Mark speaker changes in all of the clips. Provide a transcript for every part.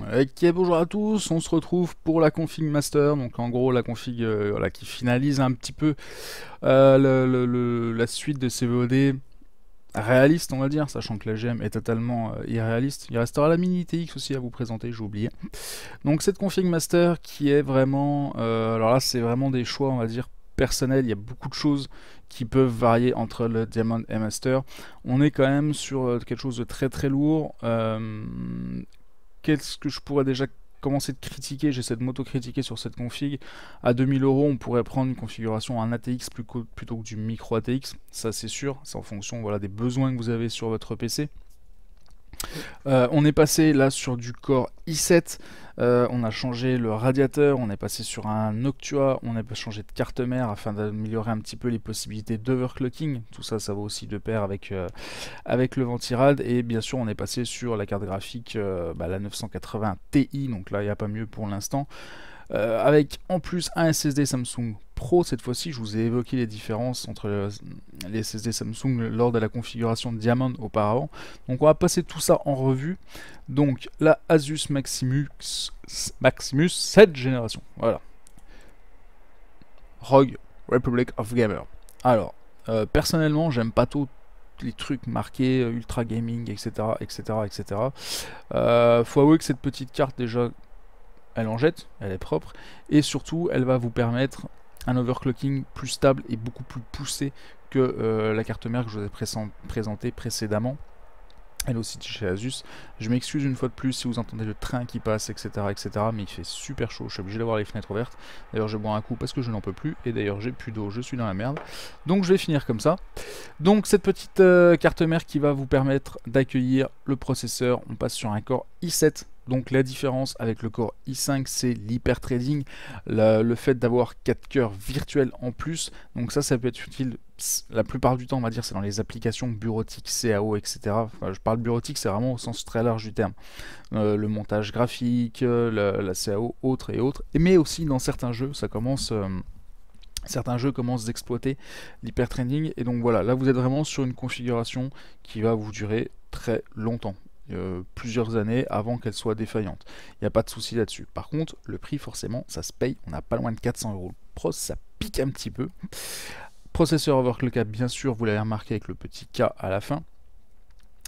Speaker 1: Ok, bonjour à tous, on se retrouve pour la config master, donc en gros la config euh, qui finalise un petit peu euh, la suite de ces VOD réaliste on va dire, sachant que la GM est totalement euh, irréaliste. Il restera la mini TX aussi à vous présenter, j'ai oublié. Donc cette config master qui est vraiment, alors là c'est vraiment des choix on va dire personnels, il y a beaucoup de choses qui peuvent varier entre le Diamond et Master. On est quand même sur quelque chose de très très lourd qu'est-ce que je pourrais déjà commencer de critiquer, j'essaie de m'auto-critiquer sur cette config. À 2000 euros, on pourrait prendre une configuration un ATX plutôt que du micro ATX, ça c'est sûr, c'est en fonction voilà, des besoins que vous avez sur votre PC. Euh, on est passé là sur du Core i7, euh, on a changé le radiateur, on est passé sur un Noctua, on a changé de carte mère afin d'améliorer un petit peu les possibilités d'overclocking. Tout ça, ça va aussi de pair avec, euh, avec le Ventirad. Et bien sûr, on est passé sur la carte graphique, bah, la 980 Ti, donc là, il n'y a pas mieux pour l'instant. avec en plus un SSD Samsung cette fois-ci, je vous ai évoqué les différences entre les SSD Samsung lors de la configuration Diamond auparavant. Donc on va passer tout ça en revue. Donc la Asus Maximus, Maximus 7 génération, voilà. Rogue, Republic of Gamer. Alors, euh, personnellement, j'aime pas tout les trucs marqués euh, ultra gaming etc etc etc faut avouer que cette petite carte déjà elle en jette elle est propre et surtout elle va vous permettre un overclocking plus stable et beaucoup plus poussé que euh, la carte mère que je vous ai présentée précédemment. Elle aussi chez Asus. Je m'excuse une fois de plus si vous entendez le train qui passe, etc. etc. mais il fait super chaud, je suis obligé d'avoir les fenêtres ouvertes. D'ailleurs je bois un coup parce que je n'en peux plus. Et d'ailleurs j'ai plus d'eau, je suis dans la merde. Donc je vais finir comme ça. Donc cette petite euh, carte mère qui va vous permettre d'accueillir le processeur. On passe sur un corps i7 donc la différence avec le Core i5 c'est l'hyper trading, le, fait d'avoir 4 cœurs virtuels en plus. Donc ça ça peut être utile la plupart du temps on va dire c'est dans les applications bureautiques, CAO, etc. je parle bureautique c'est vraiment au sens très large du terme. Euh, le montage graphique, euh, la CAO, autres et autres. Mais aussi dans certains jeux ça commence... Euh, certains jeux commencent d'exploiter l'hyper trading et donc voilà là vous êtes vraiment sur une configuration qui va vous durer très longtemps euh, plusieurs années avant qu'elle soit défaillante. Il n'y a pas de souci là-dessus. Par contre, le prix, forcément, ça se paye. On n'a pas loin de 400 euros. Pro ça pique un petit peu. Processeur overclockable, bien sûr, vous l'avez remarqué avec le petit K à la fin.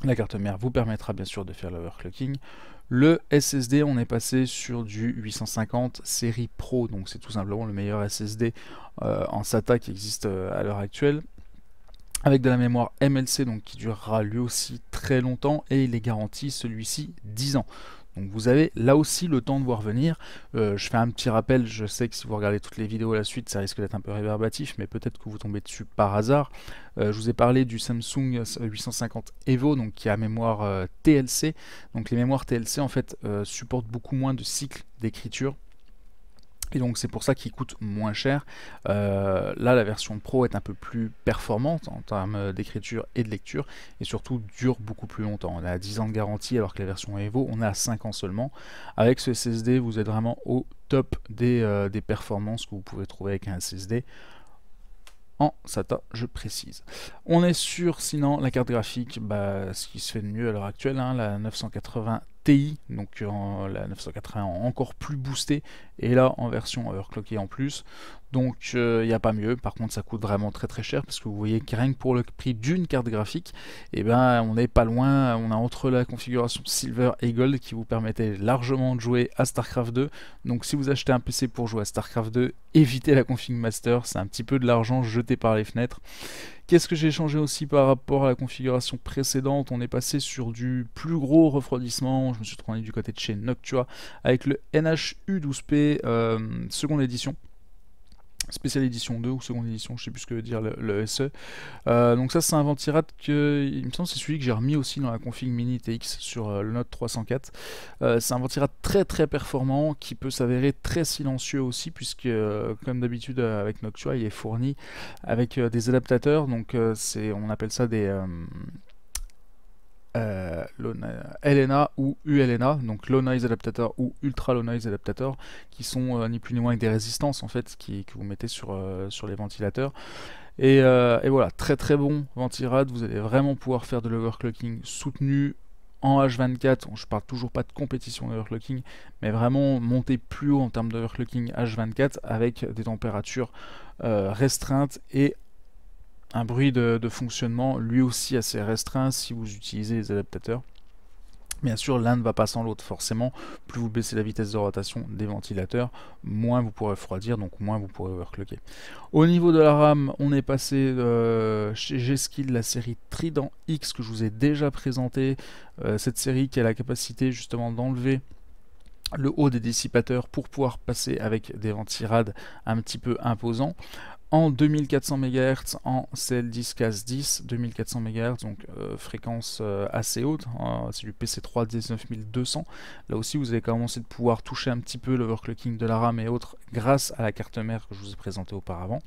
Speaker 1: La carte mère vous permettra bien sûr de faire l'overclocking. Le SSD, on est passé sur du 850 série Pro, donc c'est tout simplement le meilleur SSD euh, en SATA qui existe euh, à l'heure actuelle avec de la mémoire MLC donc qui durera lui aussi très longtemps et il est garanti celui-ci 10 ans. Donc vous avez là aussi le temps de voir venir. Euh, je fais un petit rappel, je sais que si vous regardez toutes les vidéos à la suite, ça risque d'être un peu réverbatif, mais peut-être que vous tombez dessus par hasard. Euh, je vous ai parlé du Samsung 850 Evo, donc qui a mémoire euh, TLC. Donc les mémoires TLC en fait supportent beaucoup moins de cycles d'écriture et donc c'est pour ça qu'il coûte moins cher. Euh, là la version pro est un peu plus performante en termes d'écriture et de lecture et surtout dure beaucoup plus longtemps. On a 10 ans de garantie alors que la version Evo on a 5 ans seulement. Avec ce SSD vous êtes vraiment au top euh, des, performances que vous pouvez trouver avec un SSD en SATA, je précise. On est sur, sinon, la carte graphique, bah, ce qui se fait de mieux à l'heure actuelle, hein, la 980 TI, donc euh, la 980 encore plus boostée, et là en version overclockée euh, en plus. Donc il euh, n'y a pas mieux. Par contre, ça coûte vraiment très très cher parce que vous voyez que rien que pour le prix d'une carte graphique, et eh ben, on n'est pas loin. On a entre la configuration Silver et Gold qui vous permettait largement de jouer à StarCraft 2. Donc si vous achetez un PC pour jouer à StarCraft 2, évitez la config master. C'est un petit peu de l'argent jeté par les fenêtres. Qu'est-ce que j'ai changé aussi par rapport à la configuration précédente On est passé sur du plus gros refroidissement. Je me suis trouvé du côté de chez Noctua avec le NHU12P euh, seconde édition spéciale édition 2 ou seconde édition, je sais plus ce que veut dire le, SE. E. Euh, donc ça c'est un ventirad que il me semble c'est celui que j'ai remis aussi dans la config mini TX sur euh, le Note 304. Euh, c'est un ventirad très très performant qui peut s'avérer très silencieux aussi puisque comme d'habitude avec Noctua il est fourni avec des adaptateurs donc c'est on appelle ça des euh, LNA ou ULNA, donc Low Noise Adaptator ou Ultra Low Noise Adaptator, qui sont euh, ni plus ni moins avec des résistances en fait qui, que vous mettez sur, euh, sur les ventilateurs. Et, voilà, très très bon ventilade vous allez vraiment pouvoir faire de l'overclocking soutenu en H24. Je parle toujours pas de compétition d'overclocking, mais vraiment monter plus haut en termes d'overclocking H24 avec des températures restreintes et un bruit de, fonctionnement lui aussi assez restreint si vous utilisez les adaptateurs. Bien sûr, l'un ne va pas sans l'autre. Forcément, plus vous baissez la vitesse de rotation des ventilateurs, moins vous pourrez refroidir, donc moins vous pourrez overclocker. Au niveau de la RAM, on est passé euh, chez g la série Trident X que je vous ai déjà présentée. Euh, cette série qui a la capacité justement d'enlever le haut des dissipateurs pour pouvoir passer avec des ventirades un petit peu imposants en 2400 MHz en CL10 cas 10, 2400 MHz, donc euh, fréquence euh, assez haute, hein, c'est du PC3 19200. Là aussi, vous avez commencé de pouvoir toucher un petit peu le l'overclocking de la RAM et autres grâce à la carte mère que je vous ai présentée auparavant.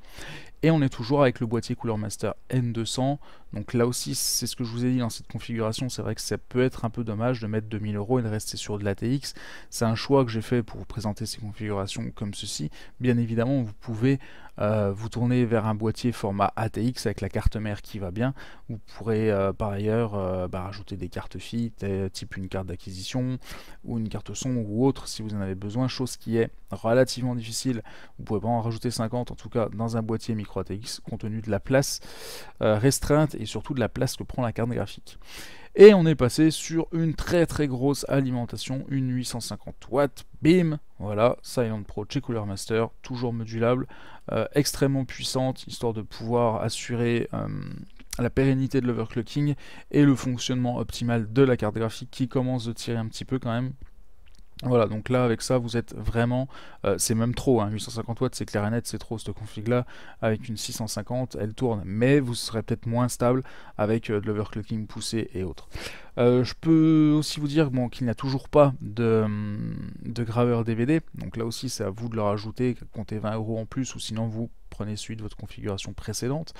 Speaker 1: Et on est toujours avec le boîtier Cooler Master N200, donc là aussi, c'est ce que je vous ai dit dans hein, cette configuration, c'est vrai que ça peut être un peu dommage de mettre 2000 euros et de rester sur de l'ATX. C'est un choix que j'ai fait pour vous présenter ces configurations comme ceci. Bien évidemment, vous pouvez euh, vous vous vers un boîtier format ATX avec la carte mère qui va bien. Vous pourrez euh, par ailleurs euh, bah, rajouter des cartes fit, euh, type une carte d'acquisition ou une carte son ou autre si vous en avez besoin, chose qui est relativement difficile. Vous pouvez pas en rajouter 50 en tout cas dans un boîtier micro ATX compte tenu de la place restreinte et surtout de la place que prend la carte graphique. Et on est passé sur une très très grosse alimentation, une 850 watts, bim Voilà, Silent Pro chez Cooler Master, toujours modulable, euh, extrêmement puissante, histoire de pouvoir assurer... Euh, la pérennité de l'overclocking et le fonctionnement optimal de la carte graphique qui commence de tirer un petit peu quand même voilà, donc là avec ça vous êtes vraiment, euh, c'est même trop, hein, 850 watts c'est clair et net, c'est trop ce config là, avec une 650 elle tourne, mais vous serez peut-être moins stable avec euh, de l'overclocking poussé et autres. Euh, je peux aussi vous dire bon, qu'il n'y a toujours pas de, hum, de graveur DVD, donc là aussi c'est à vous de leur rajouter comptez 20 euros en plus ou sinon vous prenez suite de votre configuration précédente.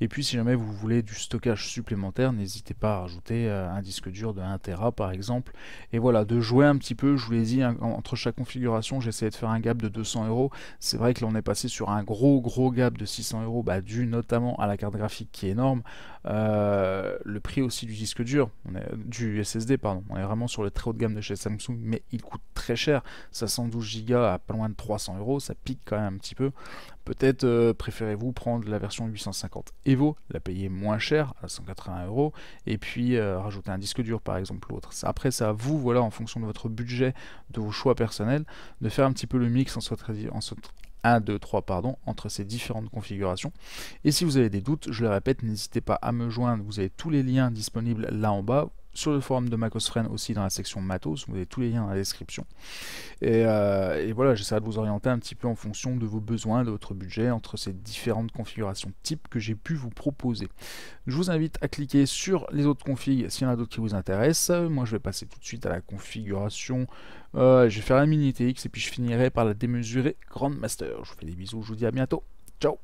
Speaker 1: Et puis si jamais vous voulez du stockage supplémentaire, n'hésitez pas à rajouter euh, un disque dur de 1 Tera par exemple. Et voilà, de jouer un petit peu, je vous l'ai dit, hein, entre chaque configuration, j'essayais de faire un gap de 200 euros. C'est vrai que là on est passé sur un gros gros gap de 600 euros, bah, dû notamment à la carte graphique qui est énorme. Euh, le prix aussi du disque dur, on est, du SSD pardon, on est vraiment sur le très haut de gamme de chez Samsung, mais il coûte très cher. 512 112 Go à pas loin de 300 euros, ça pique quand même un petit peu. Peut-être euh, préférez-vous prendre la version 850 Evo, la payer moins cher à 180 euros, et puis euh, rajouter un disque dur par exemple l'autre. Après, c'est à vous, voilà, en fonction de votre budget, de vos choix personnels, de faire un petit peu le mix en 1, 2, 3, pardon, entre ces différentes configurations. Et si vous avez des doutes, je le répète, n'hésitez pas à me joindre, vous avez tous les liens disponibles là en bas sur le forum de friend aussi dans la section matos, vous avez tous les liens dans la description. Euh, et, voilà, j'essaierai de vous orienter un petit peu en fonction de vos besoins, de votre budget, entre ces différentes configurations types que j'ai pu vous proposer. Je vous invite à cliquer sur les autres configs s'il y en a d'autres qui vous intéressent. Moi je vais passer tout de suite à la configuration, euh, je vais faire la mini TX et puis je finirai par la démesurée Grandmaster. Je vous fais des bisous, je vous dis à bientôt, ciao